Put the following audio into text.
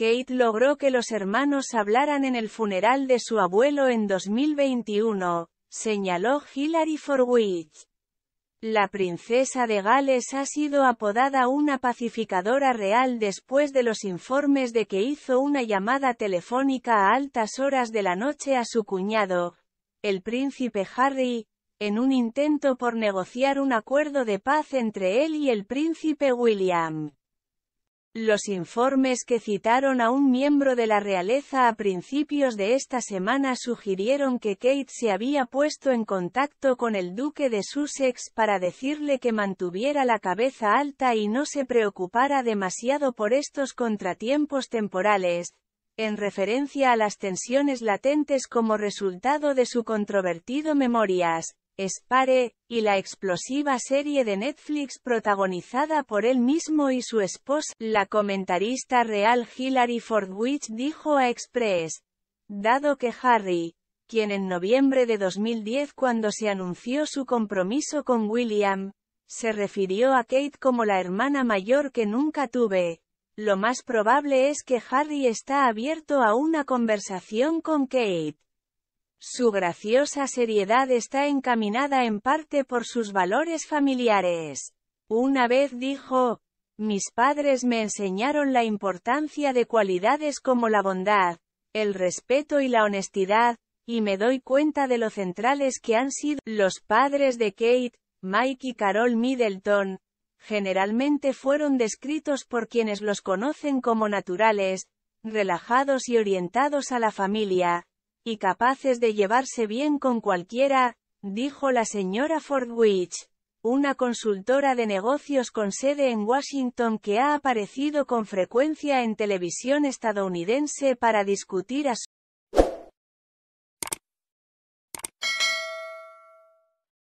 Kate logró que los hermanos hablaran en el funeral de su abuelo en 2021, señaló Hilary Forwich. La princesa de Gales ha sido apodada una pacificadora real después de los informes de que hizo una llamada telefónica a altas horas de la noche a su cuñado, el príncipe Harry, en un intento por negociar un acuerdo de paz entre él y el príncipe William. Los informes que citaron a un miembro de la realeza a principios de esta semana sugirieron que Kate se había puesto en contacto con el duque de Sussex para decirle que mantuviera la cabeza alta y no se preocupara demasiado por estos contratiempos temporales, en referencia a las tensiones latentes como resultado de su controvertido Memorias, Spare, y la explosiva serie de Netflix protagonizada por él mismo y su esposa, la comentarista real Hillary Fordwich dijo a Express, dado que Harry, quien en noviembre de 2010 cuando se anunció su compromiso con William, se refirió a Kate como la hermana mayor que nunca tuve. Lo más probable es que Harry está abierto a una conversación con Kate. Su graciosa seriedad está encaminada en parte por sus valores familiares. Una vez dijo, mis padres me enseñaron la importancia de cualidades como la bondad, el respeto y la honestidad, y me doy cuenta de lo centrales que han sido los padres de Kate, Mike y Carol Middleton. Generalmente fueron descritos por quienes los conocen como naturales, relajados y orientados a la familia, y capaces de llevarse bien con cualquiera, dijo la señora Fordwich, una consultora de negocios con sede en Washington que ha aparecido con frecuencia en televisión estadounidense para discutir asuntos